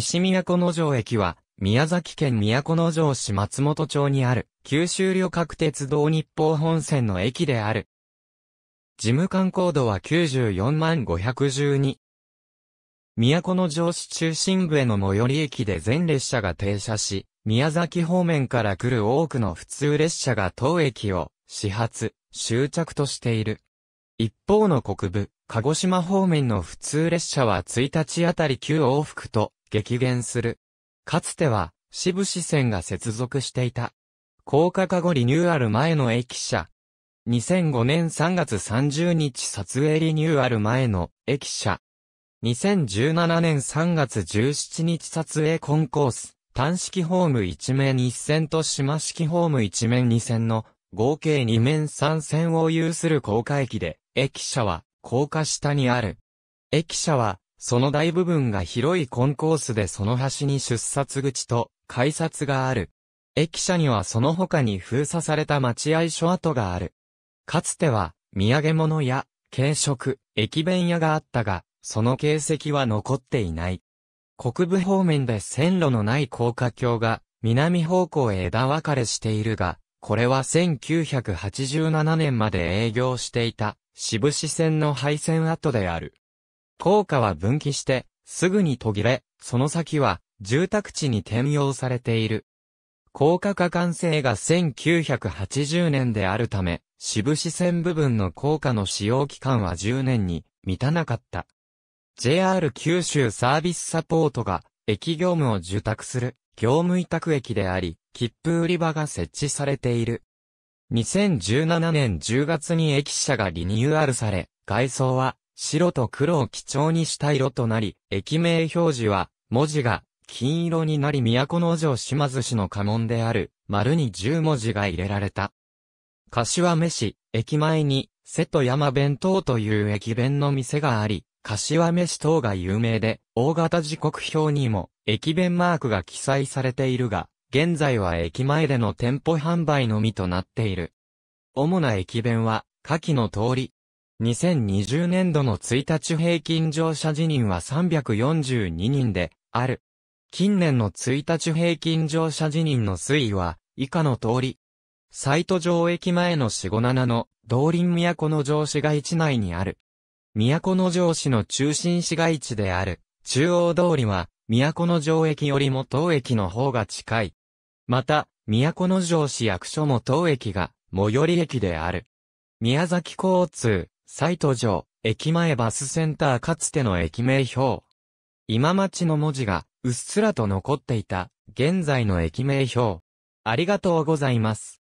西都城駅は、宮崎県都城市松本町にある、九州旅客鉄道日報本線の駅である。事務官コードは94万512。都城市中心部への最寄り駅で全列車が停車し、宮崎方面から来る多くの普通列車が当駅を、始発、終着としている。一方の国部、鹿児島方面の普通列車は1日あたり9往復と、激減する。かつては、支部支線が接続していた。高架化後リニューアル前の駅舎。2005年3月30日撮影リニューアル前の駅舎。2017年3月17日撮影コンコース。単式ホーム1面1線と島式ホーム1面2線の合計2面3線を有する高架駅で、駅舎は高架下にある。駅舎はその大部分が広いコンコースでその端に出札口と改札がある。駅舎にはその他に封鎖された待合所跡がある。かつては、土産物や、軽食、駅弁屋があったが、その形跡は残っていない。国部方面で線路のない高架橋が、南方向へ枝分かれしているが、これは1987年まで営業していた、渋市線の廃線跡である。効果は分岐して、すぐに途切れ、その先は、住宅地に転用されている。高架化完成が1980年であるため、渋部支線部分の高架の使用期間は10年に満たなかった。JR 九州サービスサポートが、駅業務を受託する、業務委託駅であり、切符売り場が設置されている。2017年10月に駅舎がリニューアルされ、外装は白と黒を基調にした色となり、駅名表示は、文字が金色になり都の城島津市の家紋である、丸に10文字が入れられた。柏飯、駅前に、瀬戸山弁当という駅弁の店があり、柏飯等が有名で、大型時刻表にも、駅弁マークが記載されているが、現在は駅前での店舗販売のみとなっている。主な駅弁は、下記の通り、2020年度の1日平均乗車辞任は342人で、ある。近年の1日平均乗車辞任の推移は、以下の通り。サイト上駅前の457の、道林都の城市街地内にある。都の城市の中心市街地である、中央通りは、都の城駅よりも当駅の方が近い。また、都の城市役所も当駅が、最寄り駅である。宮崎交通、サイト上、駅前バスセンターかつての駅名表。今町の文字がうっすらと残っていた、現在の駅名表。ありがとうございます。